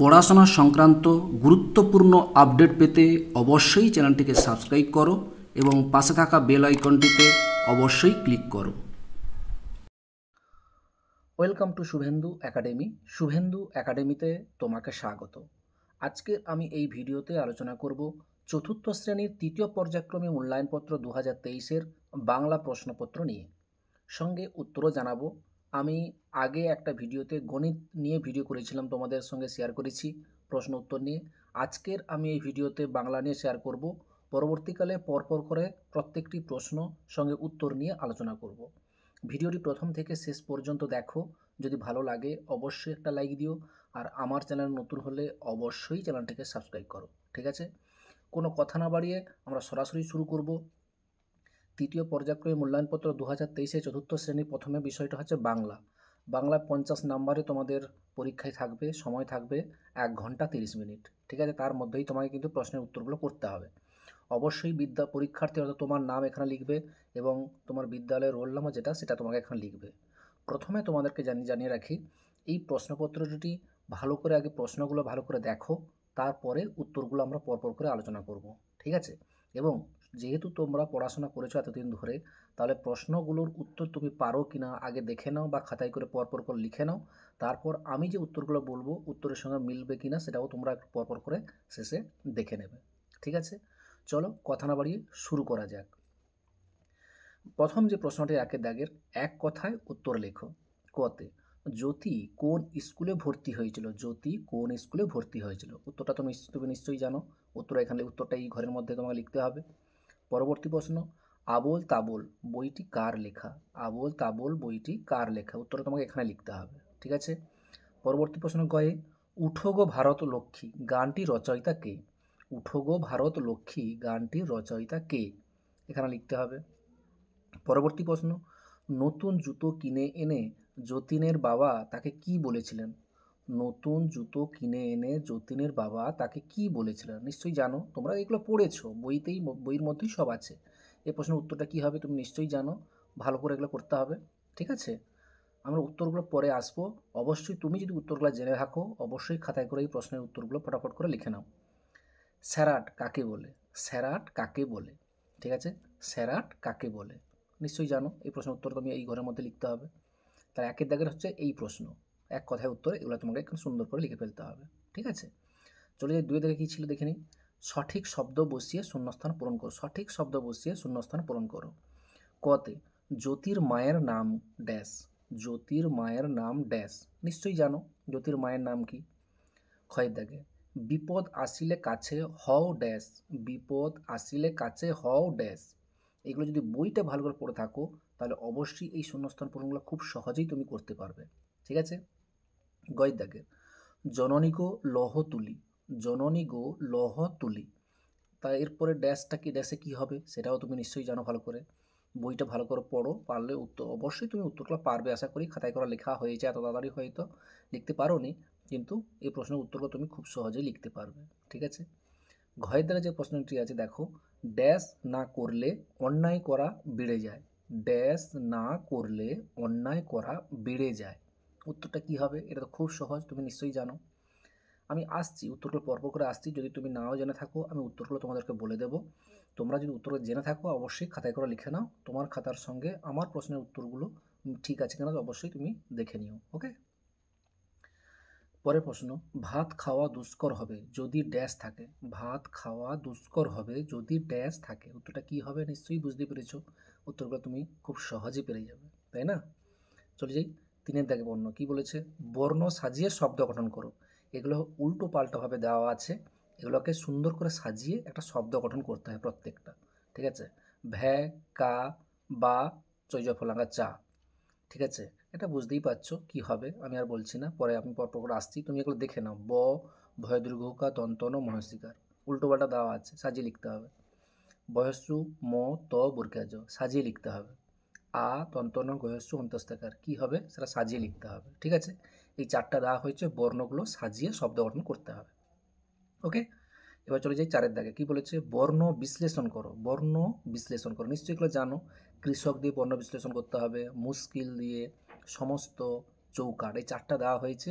পড়াশোনা সংক্রান্ত গুরুত্বপূর্ণ আপডেট পেতে অবশ্যই চ্যানেলটিকে সাবস্ক্রাইব করো এবং পাশে থাকা বেল আইকনটিতে অবশ্যই ক্লিক করো welcome to Subhendu academy Subhendu একাডেমিতে তোমাকে স্বাগত আজকে আমি এই ভিডিওতে আলোচনা করব চতুর্থ শ্রেণীর তৃতীয় পর্যায়ক্রমে মূল্যায়নপত্র দু হাজার তেইশের বাংলা প্রশ্নপত্র নিয়ে সঙ্গে উত্তরও জানাবো আমি আগে একটা ভিডিওতে গণিত নিয়ে ভিডিও করেছিলাম তোমাদের সঙ্গে শেয়ার করেছি প্রশ্ন উত্তর নিয়ে আজকের আমি এই ভিডিওতে বাংলা নিয়ে শেয়ার করব পরবর্তীকালে পরপর করে প্রত্যেকটি প্রশ্ন সঙ্গে উত্তর নিয়ে আলোচনা করব। ভিডিওটি প্রথম থেকে শেষ পর্যন্ত দেখো যদি ভালো লাগে অবশ্যই একটা লাইক দিও আর আমার চ্যানেল নতুন হলে অবশ্যই চ্যানেলটিকে সাবস্ক্রাইব করো ঠিক আছে কোনো কথা না বাড়িয়ে আমরা সরাসরি শুরু করব তৃতীয় পর্যায়ক্রমে মূল্যায়নপত্র দু হাজার তেইশে চতুর্থ শ্রেণীর প্রথমে বিষয়টা হচ্ছে বাংলা বাংলা পঞ্চাশ নাম্বারে তোমাদের পরীক্ষায় থাকবে সময় থাকবে এক ঘন্টা তিরিশ মিনিট ঠিক আছে তার মধ্যেই তোমাকে কিন্তু প্রশ্নের উত্তরগুলো করতে হবে অবশ্যই বিদ্যা পরীক্ষার্থী অর্থাৎ তোমার নাম এখানে লিখবে এবং তোমার বিদ্যালয়ের রোল নাম্বার যেটা সেটা তোমাকে এখানে লিখবে প্রথমে তোমাদেরকে জানি জানিয়ে রাখি এই প্রশ্নপত্র দুটি ভালো করে আগে প্রশ্নগুলো ভালো করে দেখো তারপরে উত্তরগুলো আমরা পরপর করে আলোচনা করব ঠিক আছে এবং যেহেতু তোমরা পড়াশোনা করেছো এতদিন ধরে তাহলে প্রশ্নগুলোর উত্তর তুমি পারো কি না আগে দেখে নাও বা খাতায় করে পরপর করে লিখে নাও তারপর আমি যে উত্তরগুলো বলবো উত্তরের সঙ্গে মিলবে কি না সেটাও তোমরা পরপর করে শেষে দেখে নেবে ঠিক আছে চলো কথা না বাড়িয়ে শুরু করা যাক প্রথম যে প্রশ্নটি একে দাগের এক কথায় উত্তর লেখো কতে জ্যোতি কোন স্কুলে ভর্তি হয়েছিল জ্যোতি কোন স্কুলে ভর্তি হয়েছিল উত্তরটা তুমি তুমি নিশ্চয়ই জানো উত্তর এখানে উত্তরটা এই ঘরের মধ্যে তোমাকে লিখতে হবে পরবর্তী প্রশ্ন আবোল তাবোল বইটি কার লেখা আবোল তাবোল বইটি কার লেখা উত্তর তোমাকে এখানে লিখতে হবে ঠিক আছে পরবর্তী প্রশ্ন কয়ে উঠো গো ভারত লক্ষ্মী গানটি রচয়িতা কে উঠো গো ভারত লক্ষ্মী গানটি রচয়িতা কে এখানে লিখতে হবে পরবর্তী প্রশ্ন নতুন জুতো কিনে এনে যতীনের বাবা তাকে কি বলেছিলেন নতুন জুতো কিনে এনে যতীনের বাবা তাকে কি বলেছিলেন নিশ্চয়ই জানো তোমরা এগুলো পড়েছো বইতেই বইয়ের মধ্যেই সব আছে এ প্রশ্নের উত্তরটা কী হবে তুমি নিশ্চয়ই জানো ভালো করে এগুলো করতে হবে ঠিক আছে আমরা উত্তরগুলো পরে আসবো অবশ্যই তুমি যদি উত্তরগুলো জেনে রাখো অবশ্যই খাতায় করে এই প্রশ্নের উত্তরগুলো ফটাফট করে লিখে নাও স্যারাট কাকে বলে স্যারাট কাকে বলে ঠিক আছে স্যারাট কাকে বলে নিশ্চয়ই জানো এই প্রশ্নের উত্তর তুমি এই ঘরের মধ্যে লিখতে হবে তার একের দাগের হচ্ছে এই প্রশ্ন এক কথায় উত্তর এগুলো তোমাকে একটু সুন্দর করে লিখে ফেলতে হবে ঠিক আছে চলে যাই দুই থেকে কী ছিল দেখে নিই সঠিক শব্দ বসিয়ে শূন্যস্থান পূরণ করো সঠিক শব্দ বসিয়ে শূন্যস্থান পূরণ করো কতে মায়ের নাম ড্যাশ জ্যোতির মায়ের নাম ড্যাশ নিশ্চয়ই জানো জ্যোতির মায়ের নাম কি ক্ষয়ের দাগে বিপদ আসিলে কাছে হও ড্যাশ বিপদ আসিলে কাছে হও ড্যাশ এগুলো যদি বইটা ভালো করে পড়ে থাকো তাহলে অবশ্যই এই শূন্যস্থান পূরণগুলো খুব সহজেই তুমি করতে পারবে ঠিক আছে গয় দেখেন জননী গো লহ তুলি জননী গো লহ তুলি তা এরপরে ড্যাশটা কি ড্যাশে কী হবে সেটাও তুমি নিশ্চয়ই জানো ভালো করে বইটা ভালো করে পড়ো পারলে উত্তর অবশ্যই তুমি উত্তরগুলো পারবে আশা করি খাতায় করা লেখা হয়েছে এত তাড়াতাড়ি হয়তো লিখতে পারো নি কিন্তু এই প্রশ্নের উত্তরগুলো তুমি খুব সহজেই লিখতে পারবে ঠিক আছে ঘয়ের দ্বারা যে প্রশ্নটি আছে দেখো ড্যাশ না করলে অন্যায় করা বেড়ে যায় ড্যাশ না করলে অন্যায় করা বেড়ে যায় উত্তরটা কি হবে এটা তো খুব সহজ তুমি নিশ্চয়ই জানো আমি আসছি উত্তরগুলো পরপর করে আসছি যদি তুমি নাও জেনে থাকো আমি উত্তরগুলো তোমাদেরকে বলে দেবো তোমরা যদি উত্তর জেনে থাকো অবশ্যই খাতায় করে লিখে নাও তোমার খাতার সঙ্গে আমার প্রশ্নের উত্তরগুলো ঠিক আছে কিনা অবশ্যই তুমি দেখে নিও ওকে পরের প্রশ্ন ভাত খাওয়া দুষ্কর হবে যদি ড্যাশ থাকে ভাত খাওয়া দুষ্কর হবে যদি ড্যাশ থাকে উত্তরটা কি হবে নিশ্চয়ই বুঝতে পেরেছো উত্তরগুলো তুমি খুব সহজে পেরে যাবে তাই না চলে যাই তিনের দাগে বর্ণ কি বলেছে বর্ণ সাজিয়ে শব্দ গঠন করো এগুলো উল্টো পাল্টাভাবে দেওয়া আছে এগুলোকে সুন্দর করে সাজিয়ে একটা শব্দ গঠন করতে হয় প্রত্যেকটা ঠিক আছে ভ্যা কা বা ফলাঙ্গা চা ঠিক আছে এটা বুঝতেই পারছো কি হবে আমি আর বলছি না পরে আমি পরপর করে আসছি তুমি এগুলো দেখে নাও ব ভয় দুর্ঘকা তন্তন মহস্বীকার উল্টোপাল্টা দেওয়া আছে সাজিয়ে লিখতে হবে বয়সু ম ত বুর্কাজ সাজিয়ে লিখতে হবে আ তন্তন গয়স্য অন্তস্তাকার কী হবে সেটা সাজিয়ে লিখতে হবে ঠিক আছে এই চারটা দেওয়া হয়েছে বর্ণগুলো সাজিয়ে শব্দ গঠন করতে হবে ওকে এবার চলে যাই চারের দাগে কি বলেছে বর্ণ বিশ্লেষণ করো বর্ণ বিশ্লেষণ করো নিশ্চয়ই এগুলো জানো কৃষক দিয়ে বর্ণ বিশ্লেষণ করতে হবে মুশকিল দিয়ে সমস্ত চৌকাট এই চারটা দেওয়া হয়েছে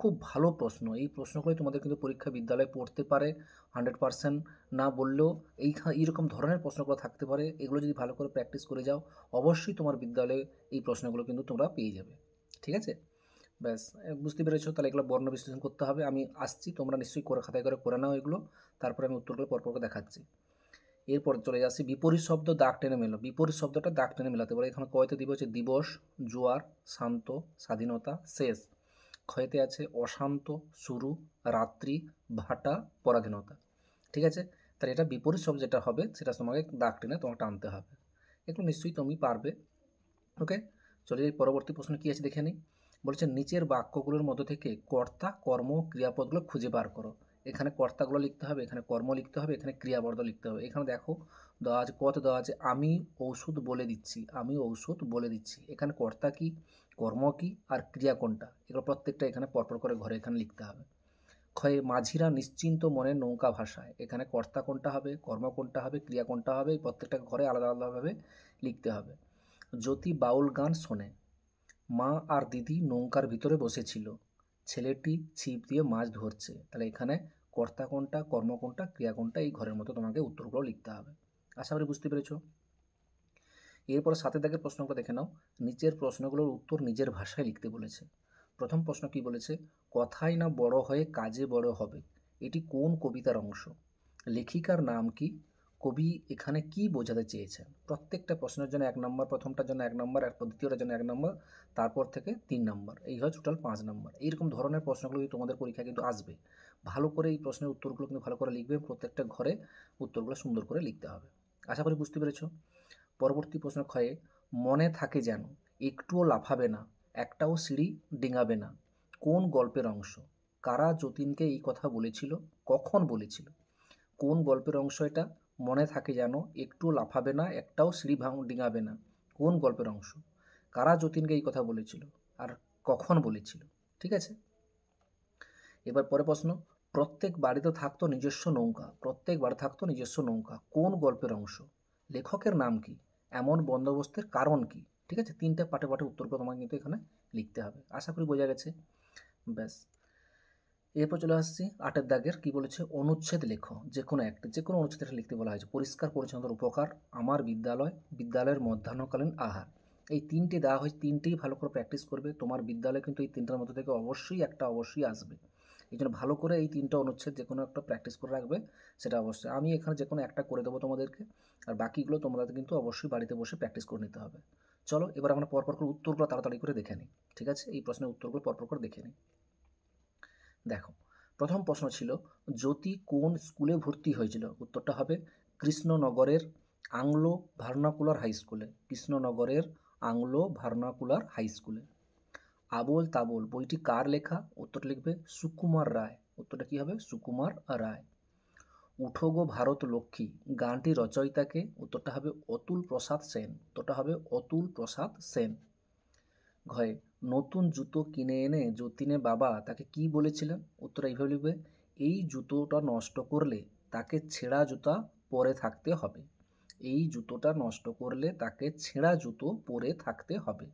খুব ভালো প্রশ্ন এই প্রশ্নগুলোই তোমাদের কিন্তু পরীক্ষা বিদ্যালয়ে পড়তে পারে হান্ড্রেড পারসেন্ট না বললেও এই এইরকম ধরনের প্রশ্নগুলো থাকতে পারে এগুলো যদি ভালো করে প্র্যাকটিস করে যাও অবশ্যই তোমার বিদ্যালয়ে এই প্রশ্নগুলো কিন্তু তোমরা পেয়ে যাবে ঠিক আছে ব্যাস বুঝতে পেরেছো তাহলে এগুলো বর্ণ বিশ্লেষণ করতে হবে আমি আসছি তোমরা নিশ্চয়ই করে খাতায় করে করে নাও এগুলো তারপরে আমি উত্তরগুলো পরপর দেখাচ্ছি এরপর চলে যাচ্ছি বিপরীত শব্দ দাগ টেনে মেলো বিপরীত শব্দটা দাগ টেনে মেলাতে পারে এখানে কয়তে দিব হচ্ছে দিবস জোয়ার শান্ত স্বাধীনতা শেষ ক্ষয়তে আছে অশান্ত সুরু রাত্রি ভাটা পরাধীনতা ঠিক আছে তাহলে এটা বিপরীত শব্দ যেটা হবে সেটা তোমাকে দাগ টেনে তোমাকে টানতে হবে একটু নিশ্চয়ই তুমি পারবে ওকে চলে যাই পরবর্তী প্রশ্ন কী আছে দেখে নিই বলছে নিচের বাক্যগুলোর মধ্য থেকে কর্তা কর্ম ক্রিয়াপদগুলো খুঁজে বার করো এখানে কর্তাগুলো লিখতে হবে এখানে কর্ম লিখতে হবে এখানে ক্রিয়াপদ লিখতে হবে এখানে দেখো দেওয়া আছে কত দেওয়া আছে আমি ঔষধ বলে দিচ্ছি আমি ঔষধ বলে দিচ্ছি এখানে কর্তা কি কর্ম কি আর ক্রিয়া কোনটা এগুলো প্রত্যেকটা এখানে পরপর করে ঘরে এখানে লিখতে হবে ক্ষয়ে মাঝিরা নিশ্চিন্ত মনে নৌকা ভাষায় এখানে কর্তা কোনটা হবে কর্ম কোনটা হবে ক্রিয়া কোনটা হবে প্রত্যেকটা ঘরে আলাদা আলাদাভাবে লিখতে হবে জ্যোতি বাউল গান শোনে মা আর দিদি নৌকার ভিতরে বসেছিল ছেলেটি ছিপ দিয়ে মাছ ধরছে তাহলে এখানে কর্তা কোনটা কর্ম কোনটা ক্রিয়া কোনটা এই ঘরের মতো তোমাকে উত্তরগুলো লিখতে হবে আশা করি বুঝতে পেরেছো এরপর সাথে দাগের প্রশ্নগুলো দেখে নাও নিচের প্রশ্নগুলোর উত্তর নিজের ভাষায় লিখতে বলেছে প্রথম প্রশ্ন কি বলেছে কথাই না বড় হয়ে কাজে বড় হবে এটি কোন কবিতার অংশ লেখিকার নাম কি কবি এখানে কি বোঝাতে চেয়েছেন প্রত্যেকটা প্রশ্নের জন্য এক নম্বর প্রথমটার জন্য এক নম্বর আর দ্বিতীয়টার জন্য এক নম্বর তারপর থেকে তিন নম্বর এই হয় টোটাল পাঁচ নম্বর এইরকম ধরনের প্রশ্নগুলো তোমাদের পরীক্ষা কিন্তু আসবে ভালো করে এই প্রশ্নের উত্তরগুলো কিন্তু ভালো করে লিখবে প্রত্যেকটা ঘরে উত্তরগুলো সুন্দর করে লিখতে হবে আশা করি বুঝতে পেরেছো পরবর্তী প্রশ্ন ক্ষয়ে মনে থাকে যেন একটুও লাফাবে না একটাও সিঁড়ি ডিঙাবে না কোন গল্পের অংশ কারা যতীনকে এই কথা বলেছিল কখন বলেছিল কোন গল্পের অংশ এটা মনে থাকে যেন একটুও লাফাবে না একটাও সিঁড়ি ভাঙ ডিঙাবে না কোন গল্পের অংশ কারা যতীনকে এই কথা বলেছিল আর কখন বলেছিল ঠিক আছে এবার পরে প্রশ্ন প্রত্যেক বাড়িতে থাকতো নিজস্ব নৌকা প্রত্যেক বাড়ি থাকতো নিজস্ব নৌকা কোন গল্পের অংশ লেখকের নাম কি এমন বন্দোবস্তের কারণ কি ঠিক আছে তিনটে পাটে পাটে উত্তরগুলো তোমাকে কিন্তু এখানে লিখতে হবে আশা করি বোঝা গেছে ব্যাস এরপর চলে আসছি আটের দাগের কি বলেছে অনুচ্ছেদ লেখো যে কোনো একটা যে কোনো অনুচ্ছেদ এটা লিখতে বলা হয়েছে পরিষ্কার পরিচ্ছন্নতার উপকার আমার বিদ্যালয় বিদ্যালয়ের মধ্যাহ্নকালীন আহার এই তিনটি দেওয়া হয়েছে তিনটেই ভালো করে প্র্যাকটিস করবে তোমার বিদ্যালয় কিন্তু এই তিনটার মধ্যে থেকে অবশ্যই একটা অবশ্যই আসবে এই জন্য ভালো করে এই তিনটা অনুচ্ছেদ যে কোনো একটা প্র্যাকটিস করে রাখবে সেটা অবশ্যই আমি এখানে যে কোনো একটা করে দেবো তোমাদেরকে আর বাকিগুলো তোমরা কিন্তু অবশ্যই বাড়িতে বসে প্র্যাকটিস করে নিতে হবে চলো এবার আমরা পরপর করে উত্তরগুলো তাড়াতাড়ি করে দেখে নিই ঠিক আছে এই প্রশ্নের উত্তরগুলো পরপর করে দেখে নিই দেখো প্রথম প্রশ্ন ছিল জ্যোতি কোন স্কুলে ভর্তি হয়েছিল উত্তরটা হবে কৃষ্ণনগরের আংলো ভার্নাকুলার হাই স্কুলে কৃষ্ণনগরের আংলো ভার্নাকুলার হাই স্কুলে আবোল তাবোল বইটি কার লেখা উত্তর লিখবে সুকুমার রায় উত্তরটা কী হবে সুকুমার রায় উঠো গো ভারত লক্ষ্মী গানটি রচয়িতাকে উত্তরটা হবে অতুল প্রসাদ সেন উত্তরটা হবে অতুল প্রসাদ সেন ঘয়ে নতুন জুতো কিনে এনে যতীনের বাবা তাকে কি বলেছিলেন উত্তর এইভাবে লিখবে এই জুতোটা নষ্ট করলে তাকে ছেঁড়া জুতা পরে থাকতে হবে এই জুতোটা নষ্ট করলে তাকে ছেঁড়া জুতো পরে থাকতে হবে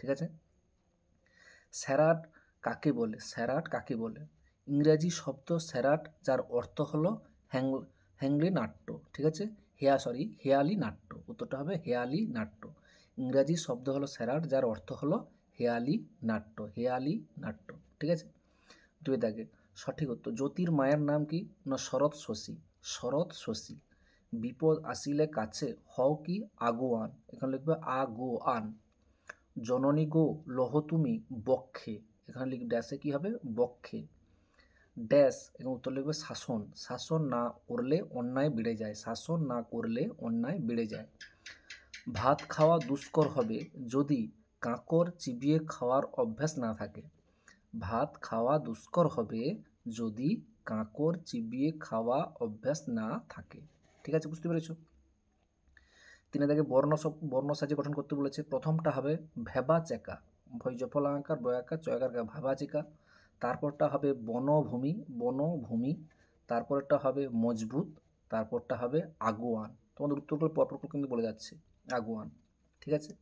ঠিক আছে স্যারাট কাকে বলে স্যারাট কাকে বলে ইংরাজি শব্দ স্যারাট যার অর্থ হলো হ্যাং হ্যাংলি নাট্য ঠিক আছে হেয়া সরি হেয়ালি নাট্য উত্তরটা হবে হেয়ালি নাট্য ইংরাজি শব্দ হলো স্যারাট যার অর্থ হলো হেয়ালি নাট্য হেয়ালি নাট্য ঠিক আছে দুই দাগে সঠিক উত্তর জ্যোতির মায়ের নাম কি না শরৎ শশী শরৎ শশী বিপদ আসিলে কাছে হও কি আগুয়ান এখানে লিখবে আগুয়ান জননী গো লহ তুমি বক্ষে এখানে লিখ ড্যাশে কী হবে বক্ষে ড্যাশ এবং উত্তর লিখবে শাসন শাসন না করলে অন্যায় বেড়ে যায় শাসন না করলে অন্যায় বেড়ে যায় ভাত খাওয়া দুষ্কর হবে যদি কাঁকর চিবিয়ে খাওয়ার অভ্যাস না থাকে ভাত খাওয়া দুষ্কর হবে যদি কাঁকর চিবিয়ে খাওয়া অভ্যাস না থাকে ঠিক আছে বুঝতে পেরেছো তিনি তাকে বর্ণ বর্ণ সাজে গঠন করতে বলেছে প্রথমটা হবে ভেবা চেকা ভয় জফলা আঁকার বয়াকার চয়াকার ভাবা চেকা তারপরটা হবে বনভূমি বনভূমি তারপরটা হবে মজবুত তারপরটা হবে আগুয়ান তোমাদের উত্তরগুলো পরপর কিন্তু বলে যাচ্ছে আগুয়ান ঠিক আছে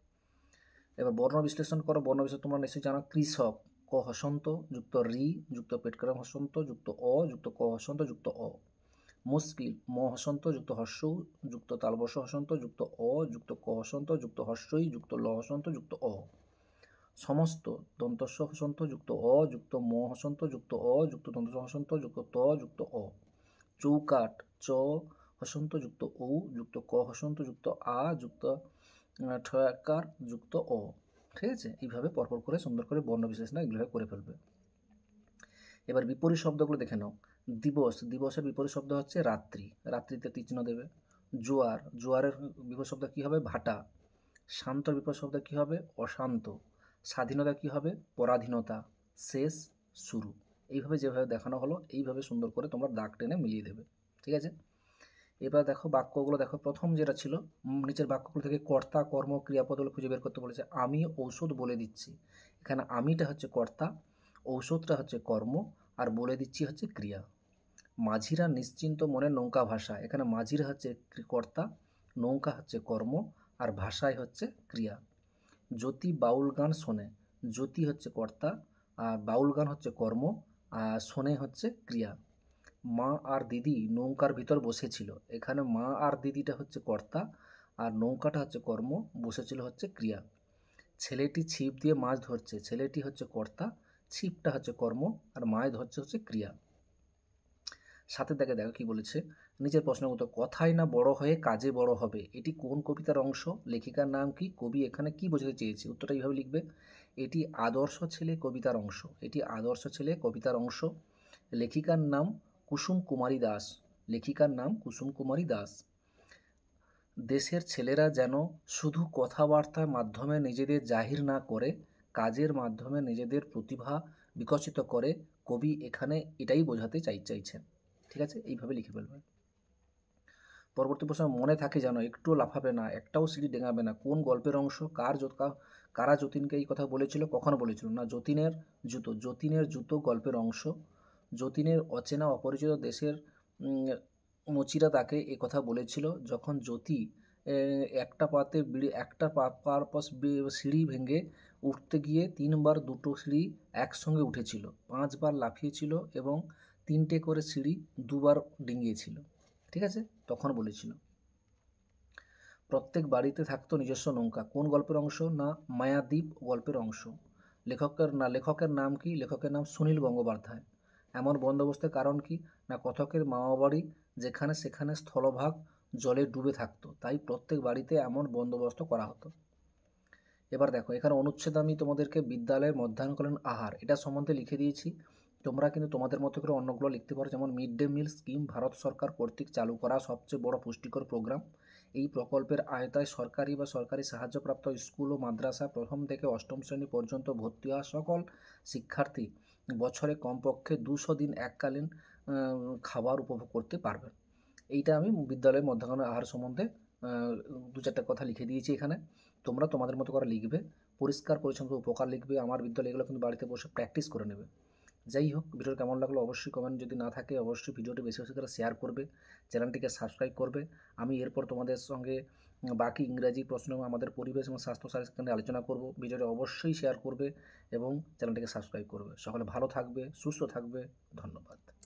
এবার বর্ণ বিশ্লেষণ করো বর্ণ বিশ্লেষণ তোমরা নিশ্চয়ই জানো কৃষক ক হসন্ত যুক্ত রি যুক্ত পেটকারাম হসন্ত যুক্ত অ যুক্ত ক হসন্ত যুক্ত অ মুশকিল ম হসন্ত যুক্ত হর্ষ যুক্ত তালবস হসন্ত যুক্ত অ যুক্ত ক হসন্ত যুক্ত হর্ষই যুক্ত ল হসন্ত যুক্ত অ সমস্ত দন্তস্ব হসন্ত যুক্ত অ যুক্ত ম হসন্ত যুক্ত অ যুক্ত দন্তস্ব হসন্ত যুক্ত ত যুক্ত অ চৌকাট চ হসন্ত যুক্ত ও যুক্ত ক হসন্ত যুক্ত আ যুক্ত ঠয়াকার যুক্ত অ ঠিক আছে এইভাবে পরপর করে সুন্দর করে বর্ণ বিশ্লেষণা এগুলো করে ফেলবে এবার বিপরীত শব্দগুলো দেখে নাও দিবস দিবসের বিপরীত শব্দ হচ্ছে রাত্রি রাত্রিতে তীক্ষ্ণ দেবে জোয়ার জোয়ারের বিপরীত শব্দ কী হবে ভাটা শান্ত বিপরীত শব্দ কী হবে অশান্ত স্বাধীনতা কী হবে পরাধীনতা শেষ শুরু এইভাবে যেভাবে দেখানো হলো এইভাবে সুন্দর করে তোমরা দাগ টেনে মিলিয়ে দেবে ঠিক আছে এবার দেখো বাক্যগুলো দেখো প্রথম যেটা ছিল নিচের বাক্যগুলো থেকে কর্তা কর্ম ক্রিয়াপদগুলো খুঁজে বের করতে বলেছে আমি ঔষধ বলে দিচ্ছি এখানে আমিটা হচ্ছে কর্তা ঔষধটা হচ্ছে কর্ম আর বলে দিচ্ছি হচ্ছে ক্রিয়া মাঝিরা নিশ্চিন্ত মনে নৌকা ভাষা এখানে মাঝিরা হচ্ছে কর্তা নৌকা হচ্ছে কর্ম আর ভাষায় হচ্ছে ক্রিয়া জ্যোতি বাউল গান শোনে জ্যোতি হচ্ছে কর্তা আর বাউল গান হচ্ছে কর্ম আর শোনে হচ্ছে ক্রিয়া মা আর দিদি নৌকার ভিতর বসেছিল এখানে মা আর দিদিটা হচ্ছে কর্তা আর নৌকাটা হচ্ছে কর্ম বসেছিল হচ্ছে ক্রিয়া ছেলেটি ছিপ দিয়ে মাছ ধরছে ছেলেটি হচ্ছে কর্তা ছিপটা হচ্ছে কর্ম আর মায় ধরছে হচ্ছে ক্রিয়া সাথে দেখে দেখো কি বলেছে নিজের প্রশ্ন মতো কথাই না বড় হয়ে কাজে বড় হবে এটি কোন কবিতার অংশ লেখিকার নাম কি কবি এখানে কি বোঝাতে চেয়েছে উত্তরটা এইভাবে লিখবে এটি আদর্শ ছেলে কবিতার অংশ এটি আদর্শ ছেলে কবিতার অংশ লেখিকার নাম কুসুম কুমারী দাস লেখিকার নাম কুসুম কুমারী দাস দেশের ছেলেরা যেন শুধু কথাবার্তার মাধ্যমে নিজেদের জাহির না করে কাজের মাধ্যমে নিজেদের প্রতিভা বিকশিত করে কবি এখানে এটাই বোঝাতে চাই চাইছেন ঠিক আছে এইভাবে লিখে ফেলবেন পরবর্তী প্রশ্ন মনে থাকে যেন একটু লাফাবে না একটাও সিঁড়ি ডেঙাবে না কোন গল্পের অংশ কার কারা যতীনকে এই কথা বলেছিল কখন বলেছিল না যতীনের জুতো যতীনের জুতো গল্পের অংশ যতীনের অচেনা অপরিচিত দেশের মুচিরা তাকে এ কথা বলেছিল যখন যতি একটা পাতে বিড়ি একটা পারপাস সিঁড়ি ভেঙে উঠতে গিয়ে তিনবার দুটো সিঁড়ি একসঙ্গে উঠেছিল পাঁচবার লাফিয়েছিল এবং তিনটে করে সিঁড়ি দুবার ডিঙিয়েছিল ঠিক আছে তখন বলেছিল প্রত্যেক বাড়িতে থাকতো নিজস্ব নৌকা কোন গল্পের অংশ না মায়াদ্বীপ গল্পের অংশ লেখকের না লেখকের নাম কি লেখকের নাম সুনীল গঙ্গোপাধ্যায় এমন বন্দোবস্তের কারণ কি না কথকের মামাবাড়ি যেখানে সেখানে স্থলভাগ জলে ডুবে থাকতো তাই প্রত্যেক বাড়িতে এমন বন্দোবস্ত করা হতো এবার দেখো এখানে অনুচ্ছেদ আমি তোমাদেরকে বিদ্যালয়ের মধ্যাহ্নকালীন আহার এটা সম্বন্ধে লিখে দিয়েছি তোমরা কিন্তু তোমাদের মতো করে অন্যগুলো লিখতে পারো যেমন mid day meal scheme Bharat সরকার কর্তৃক চালু করা সবচেয়ে বড় পুষ্টিকর প্রোগ্রাম এই প্রকল্পের আয়তায় সরকারি বা সরকারি সাহায্যপ্রাপ্ত স্কুল ও মাদ্রাসা প্রথম থেকে অষ্টম শ্রেণী পর্যন্ত ভর্তি হওয়া সকল শিক্ষার্থী বছরে কমপক্ষে দুশো দিন এককালীন খাবার উপভোগ করতে পারবেন এইটা আমি বিদ্যালয়ের মধ্যাহ্ন আহার সম্বন্ধে দু চারটা কথা লিখে দিয়েছি এখানে তোমরা তোমাদের মতো করে লিখবে পরিষ্কার পরিচ্ছন্ন উপকার লিখবে আমার বিদ্যালয় এগুলো কিন্তু বাড়িতে বসে প্র্যাকটিস করে নেবে যাই হোক ভিডিও কেমন লাগলো অবশ্যই কমেন্ট যদি না থাকে অবশ্যই ভিডিওটি বেশি বেশি করে শেয়ার করবে চ্যানেলটিকে সাবস্ক্রাইব করবে আমি এরপর তোমাদের সঙ্গে বাকি ইংরাজি প্রশ্ন আমাদের পরিবেশ এবং স্বাস্থ্য স্বাস্থ্য নিয়ে আলোচনা করব ভিডিওটি অবশ্যই শেয়ার করবে এবং চ্যানেলটিকে সাবস্ক্রাইব করবে সকলে ভালো থাকবে সুস্থ থাকবে ধন্যবাদ